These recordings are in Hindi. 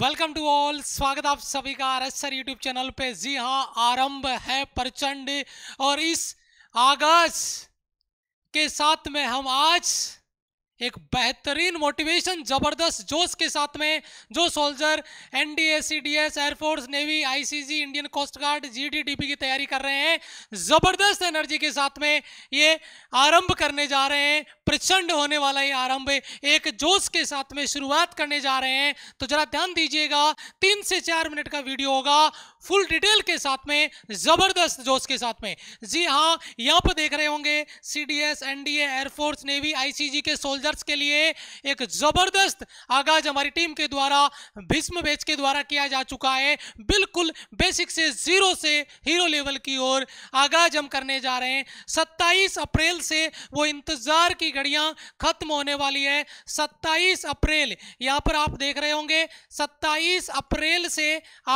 वेलकम टू ऑल स्वागत आप सभी का आर एस यूट्यूब चैनल पे जी हाँ आरंभ है प्रचंड और इस आगाज के साथ में हम आज एक बेहतरीन मोटिवेशन जबरदस्त जोश के साथ में जो soldier NDS CDS air force navy ICG Indian Coast Guard GDDP की तैयारी कर रहे हैं जबरदस्त एनर्जी के साथ में ये आरंभ करने जा रहे हैं प्रचंड होने वाला ये आरंभ एक जोश के साथ में शुरुआत करने जा रहे हैं तो जरा ध्यान दीजिएगा तीन से चार मिनट का वीडियो होगा फुल डिटेल के साथ में ज़बरदस्त जोश के साथ में जी हाँ यहाँ पर देख रहे होंगे C D S N D air force navy ICG के सोल्जर्स के लिए एक ज़बरदस्त आगाज हमारी टीम के द्वारा भीष्म बेच के द्वारा किया जा चुका है बिल्कुल बेसिक से ज़ीरो से हीरो लेवल की ओर आगाज हम करने जा रहे हैं सत्ताईस अप्रैल से वो इंतज़ार की घड़ियाँ ख़त्म होने वाली है सत्ताईस अप्रैल यहाँ पर आप देख रहे होंगे सत्ताईस अप्रैल से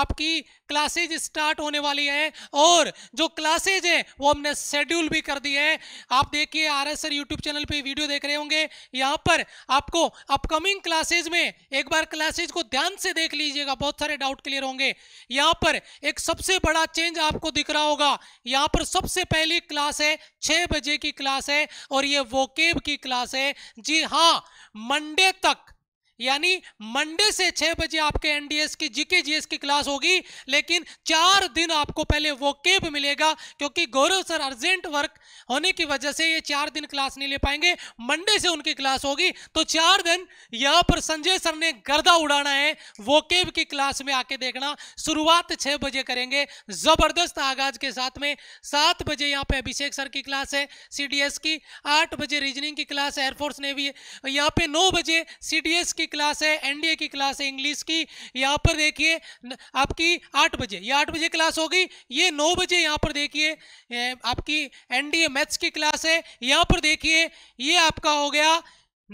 आपकी क्लासेस क्लासेज स्टार्ट होने वाली है और जो क्लासेज है वो हमने शेड्यूल भी कर दी है आप देखिए R S sir YouTube channel पे वीडियो देख रहे होंगे यहाँ पर आपको अपकमिंग क्लासेज में एक बार क्लासेज को ध्यान से देख लीजिएगा बहुत सारे डाउट क्लियर होंगे यहाँ पर एक सबसे बड़ा चेंज आपको दिख रहा होगा यहाँ पर सबसे पहली क्लास है छः बजे की क्लास है और ये वोकेब की क्लास है जी हाँ मंडे तक यानी मंडे से छह बजे आपके एनडीएस की जीके जीएस की क्लास होगी लेकिन चार दिन आपको पहले वो केब मिलेगा क्योंकि गौरव सर अर्जेंट वर्क होने की वजह से ये चार दिन क्लास नहीं ले पाएंगे मंडे से उनकी क्लास होगी तो चार दिन यहां पर संजय सर ने गर्दा उड़ाना है वो केब की क्लास में आके देखना शुरुआत छह बजे करेंगे जबरदस्त आगाज के साथ में सात बजे यहाँ पे अभिषेक सर की क्लास है सी की आठ बजे रीजनिंग की क्लास एयरफोर्स ने भी यहाँ पे नौ बजे सी की क्लास है एनडीए की क्लास है इंग्लिश की यहाँ पर देखिए आपकी आठ बजे ये आठ बजे क्लास होगी ये नौ बजे यहाँ पर देखिए आपकी एनडीए मैथ्स की क्लास है यहाँ पर देखिए ये आपका हो गया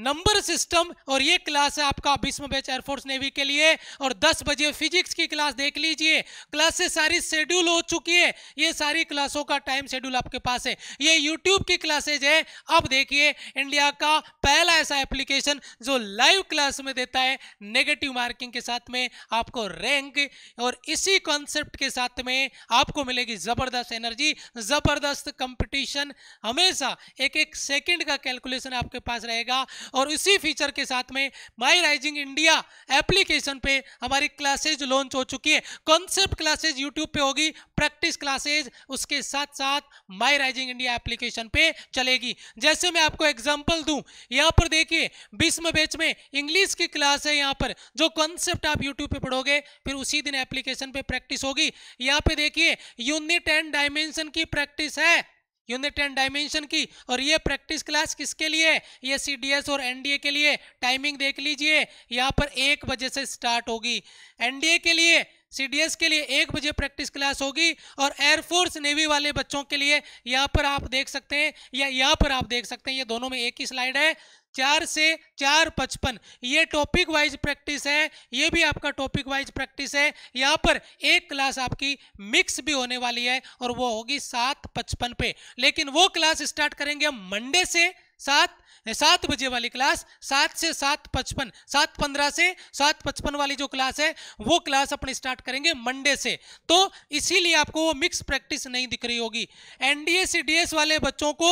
नंबर सिस्टम और ये क्लास है आपका बीसम बैच एयरफोर्स नेवी के लिए और 10 बजे फिजिक्स की क्लास देख लीजिए क्लासेस सारी शेड्यूल हो चुकी है ये सारी क्लासों का टाइम शेड्यूल आपके पास है ये यूट्यूब की क्लासेज है अब देखिए इंडिया का पहला ऐसा एप्लीकेशन जो लाइव क्लास में देता है नेगेटिव मार्किंग के साथ में आपको रैंक और इसी कॉन्सेप्ट के साथ में आपको मिलेगी ज़बरदस्त एनर्जी ज़बरदस्त कंपटीशन हमेशा एक एक सेकेंड का कैलकुलेशन आपके पास रहेगा और इसी फीचर के साथ में माई राइजिंग इंडिया एप्लीकेशन पे हमारी क्लासेज लॉन्च हो चुकी है कॉन्सेप्ट क्लासेज यूट्यूब पे होगी प्रैक्टिस क्लासेज उसके साथ साथ माई राइजिंग इंडिया एप्लीकेशन पे चलेगी जैसे मैं आपको एग्जाम्पल दूँ यहाँ पर देखिए बीसवें बेच में इंग्लिश की क्लास है यहाँ पर जो कॉन्सेप्ट आप यूट्यूब पे पढ़ोगे फिर उसी दिन एप्लीकेशन पे प्रैक्टिस होगी यहाँ पे देखिए यूनिट एंड डायमेंशन की प्रैक्टिस है यूनिट एंड डायमेंशन की और ये प्रैक्टिस क्लास किसके लिए ये सीडीएस और एनडीए के लिए टाइमिंग देख लीजिए यहाँ पर एक बजे से स्टार्ट होगी एनडीए के लिए सीडीएस के लिए एक बजे प्रैक्टिस क्लास होगी और एयरफोर्स नेवी वाले बच्चों के लिए यहाँ पर आप देख सकते हैं या यहाँ पर आप देख सकते हैं ये दोनों में एक ही स्लाइड है चार से चार पचपन ये टॉपिक वाइज प्रैक्टिस है ये भी आपका टॉपिक वाइज प्रैक्टिस है यहाँ पर एक क्लास आपकी मिक्स भी होने वाली है और वो होगी सात पचपन पे लेकिन वो क्लास स्टार्ट करेंगे हम मंडे से सात सात बजे वाली क्लास सात से सात पचपन सात पंद्रह से सात पचपन वाली जो क्लास है वो क्लास अपन स्टार्ट करेंगे मंडे से तो इसीलिए आपको वो मिक्स प्रैक्टिस नहीं दिख रही होगी एनडीए सीडीएस वाले बच्चों को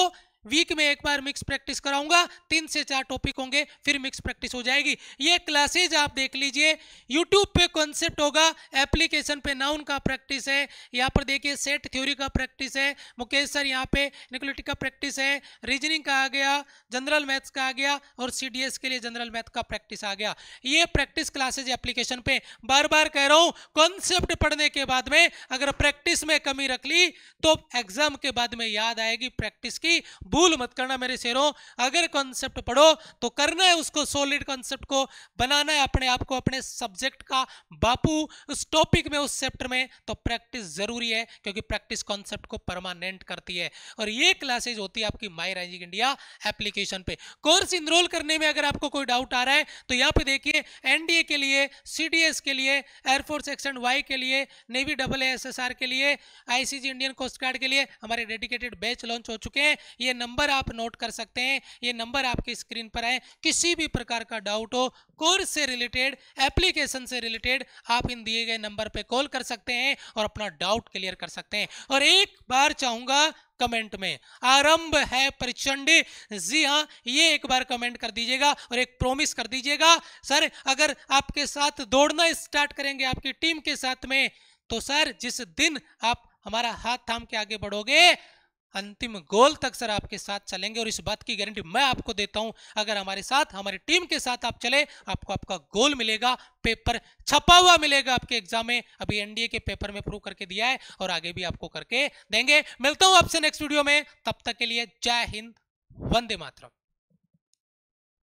वीक में एक बार मिक्स प्रैक्टिस कराऊंगा तीन से चार टॉपिक होंगे फिर मिक्स प्रैक्टिस हो जाएगी ये क्लासेज आप देख लीजिए यूट्यूब पे कॉन्सेप्ट होगा एप्लीकेशन पे नाउन का प्रैक्टिस है यहाँ पर देखिए सेट थ्योरी का प्रैक्टिस है मुकेश सर यहाँ पे निकोलिटिक का प्रैक्टिस है रीजनिंग का आ गया जनरल मैथ्स का आ गया और सी के लिए जनरल मैथ का प्रैक्टिस आ गया ये प्रैक्टिस क्लासेज एप्लीकेशन पे बार बार कह रहा हूँ कॉन्सेप्ट पढ़ने के बाद में अगर प्रैक्टिस में कमी रख ली तो एग्जाम के बाद में याद आएगी प्रैक्टिस की भूल मत करना मेरे शेरों अगर कॉन्सेप्ट पढ़ो तो करना है उसको सॉलिड कॉन्सेप्ट को बनाना है अपने आप को अपने सब्जेक्ट का बापू उस टॉपिक में उस चैप्टर में तो प्रैक्टिस जरूरी है क्योंकि प्रैक्टिस कॉन्सेप्ट को परमानेंट करती है और ये क्लासेज होती है आपकी माई राइजिंग इंडिया एप्लीकेशन पे कोर्स इनरोल करने में अगर आपको कोई डाउट आ रहा है तो यहाँ पे देखिए एनडीए के लिए सी के लिए एयरफोर्स एक्शन वाई के लिए नेवी डबल एस के लिए आईसीजी इंडियन कोस्ट गार्ड के लिए हमारे डेडिकेटेड बैच लॉन्च हो चुके हैं ये नंबर आप नोट कर सकते हैं ये नंबर आपके स्क्रीन पर आए किसी भी प्रकार का डाउट हो कोर्स से रिलेटेड एप्लीकेशन से रिलेटेड आप इन दिए गए नंबर पे कॉल कर सकते हैं और अपना डाउट क्लियर कर सकते हैं और एक बार चाहूंगा कमेंट में आरंभ है प्रचंड जी हाँ ये एक बार कमेंट कर दीजिएगा और एक प्रॉमिस कर दीजिएगा सर अगर आपके साथ दौड़ना स्टार्ट करेंगे आपकी टीम के साथ में तो सर जिस दिन आप हमारा हाथ थाम के आगे बढ़ोगे अंतिम गोल तक सर आपके साथ चलेंगे और इस बात की गारंटी मैं आपको देता हूं अगर हमारे साथ हमारी टीम के साथ आप चले आपको आपका गोल मिलेगा पेपर छपा हुआ मिलेगा आपके एग्जाम में अभी एनडीए के पेपर में प्रूव करके दिया है और आगे भी आपको करके देंगे मिलता हूं आपसे नेक्स्ट वीडियो में तब तक के लिए जय हिंद वंदे मातरम